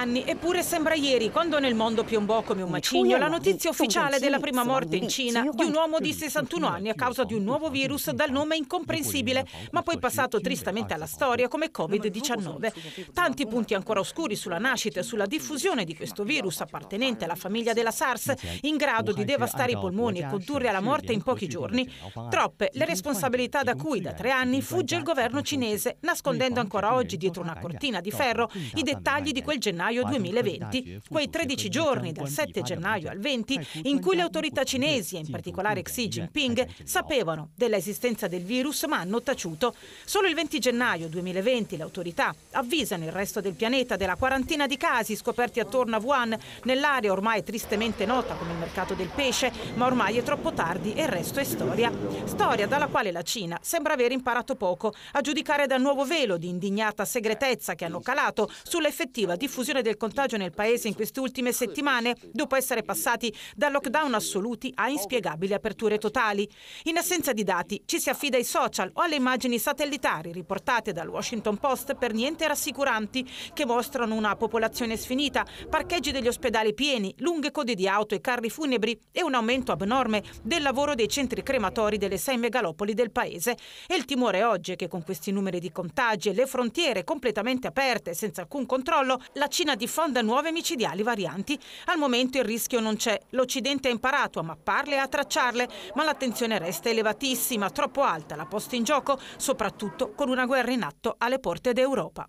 anni, eppure sembra ieri, quando nel mondo piombò come un macigno la notizia ufficiale della prima morte in Cina di un uomo di 61 anni a causa di un nuovo virus dal nome incomprensibile, ma poi passato tristemente alla storia come Covid-19. Tanti punti ancora oscuri sulla nascita e sulla diffusione di questo virus appartenente alla famiglia della SARS, in grado di devastare i polmoni e condurre alla morte in pochi giorni. Troppe le responsabilità da cui da tre anni fugge il governo cinese, nascondendo ancora oggi dietro una cortina di ferro i dettagli di quel gennaio gennaio 2020, eh. quei 13 giorni dal 7 gennaio al 20 in cui le autorità cinesi, e in particolare Xi Jinping, eh, sapevano dell'esistenza del virus ma hanno taciuto. Solo il 20 gennaio 2020 le autorità avvisano il resto del pianeta della quarantina di casi scoperti attorno a Wuhan, nell'area ormai tristemente nota come il mercato del pesce, ma ormai è troppo tardi e il resto è storia. Storia dalla quale la Cina sembra aver imparato poco, a giudicare dal nuovo velo di indignata segretezza che hanno calato sull'effettiva diffusione diminuzione del contagio nel paese in queste ultime settimane, dopo essere passati da lockdown assoluti a inspiegabili aperture totali. In assenza di dati, ci si affida ai social o alle immagini satellitari riportate dal Washington Post per niente rassicuranti, che mostrano una popolazione sfinita, parcheggi degli ospedali pieni, lunghe code di auto e carri funebri e un aumento abnorme del lavoro dei centri crematori delle sei megalopoli del paese. E il timore oggi è che con questi numeri di contagi e le frontiere completamente aperte, senza alcun controllo, la Cina Cina diffonda nuove micidiali varianti. Al momento il rischio non c'è. L'Occidente ha imparato a mapparle e a tracciarle, ma l'attenzione resta elevatissima, troppo alta la posta in gioco, soprattutto con una guerra in atto alle porte d'Europa.